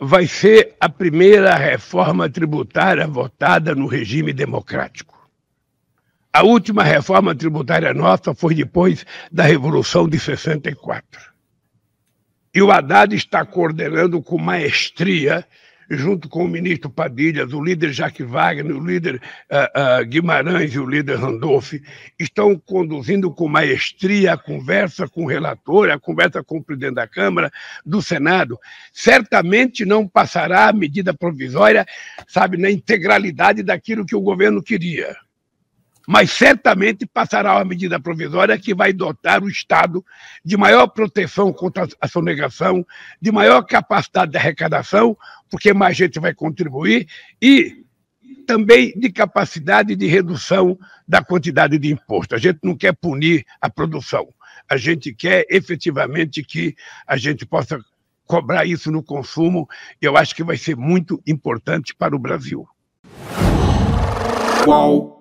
vai ser a primeira reforma tributária votada no regime democrático. A última reforma tributária nossa foi depois da Revolução de 64. E o Haddad está coordenando com maestria junto com o ministro Padilhas, o líder Jacques Wagner, o líder uh, uh, Guimarães e o líder Randolph, estão conduzindo com maestria a conversa com o relator, a conversa com o presidente da Câmara, do Senado. Certamente não passará a medida provisória, sabe, na integralidade daquilo que o governo queria mas certamente passará uma medida provisória que vai dotar o Estado de maior proteção contra a sonegação, de maior capacidade de arrecadação, porque mais gente vai contribuir, e também de capacidade de redução da quantidade de imposto. A gente não quer punir a produção, a gente quer efetivamente que a gente possa cobrar isso no consumo, eu acho que vai ser muito importante para o Brasil. Qual